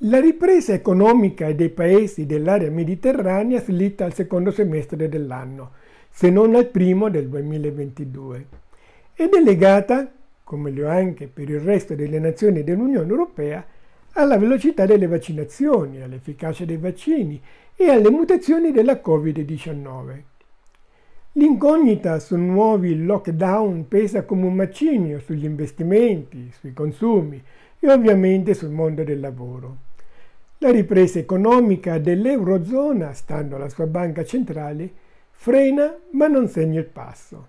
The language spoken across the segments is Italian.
La ripresa economica dei paesi dell'area mediterranea slitta al secondo semestre dell'anno, se non al primo del 2022, ed è legata, come lo è anche per il resto delle nazioni dell'Unione Europea, alla velocità delle vaccinazioni, all'efficacia dei vaccini e alle mutazioni della Covid-19. L'incognita su nuovi lockdown pesa come un macigno sugli investimenti, sui consumi e ovviamente sul mondo del lavoro. La ripresa economica dell'Eurozona, stando alla sua banca centrale, frena ma non segna il passo.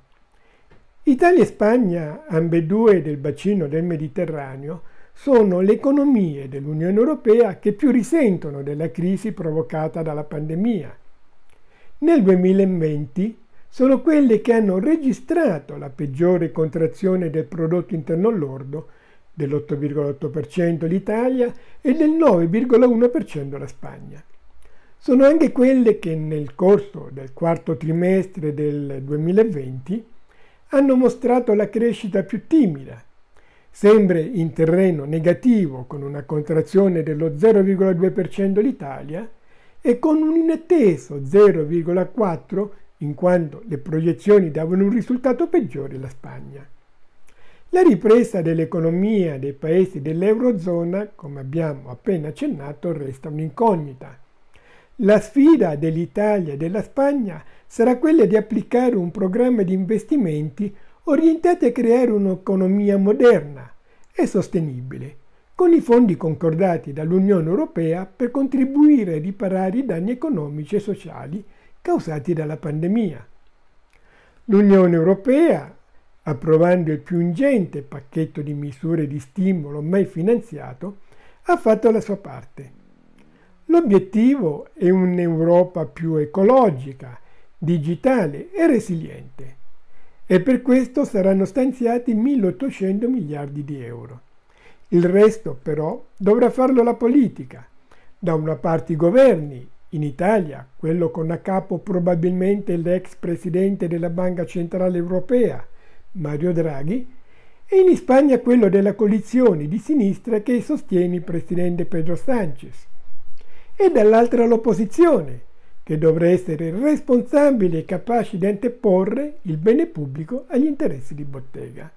Italia e Spagna, ambedue del bacino del Mediterraneo, sono le economie dell'Unione Europea che più risentono della crisi provocata dalla pandemia. Nel 2020 sono quelle che hanno registrato la peggiore contrazione del prodotto interno lordo dell'8,8% l'Italia e del 9,1% la Spagna. Sono anche quelle che nel corso del quarto trimestre del 2020 hanno mostrato la crescita più timida, sempre in terreno negativo con una contrazione dello 0,2% l'Italia e con un inatteso 0,4% in quanto le proiezioni davano un risultato peggiore la Spagna. La ripresa dell'economia dei paesi dell'Eurozona, come abbiamo appena accennato, resta un'incognita. La sfida dell'Italia e della Spagna sarà quella di applicare un programma di investimenti orientati a creare un'economia moderna e sostenibile, con i fondi concordati dall'Unione Europea per contribuire a riparare i danni economici e sociali causati dalla pandemia. L'Unione Europea approvando il più ingente pacchetto di misure di stimolo mai finanziato, ha fatto la sua parte. L'obiettivo è un'Europa più ecologica, digitale e resiliente e per questo saranno stanziati 1.800 miliardi di euro. Il resto però dovrà farlo la politica, da una parte i governi, in Italia quello con a capo probabilmente l'ex presidente della Banca Centrale Europea, Mario Draghi, e in Spagna quello della coalizione di sinistra che sostiene il presidente Pedro Sánchez, e dall'altra l'opposizione, che dovrà essere responsabile e capace di anteporre il bene pubblico agli interessi di bottega.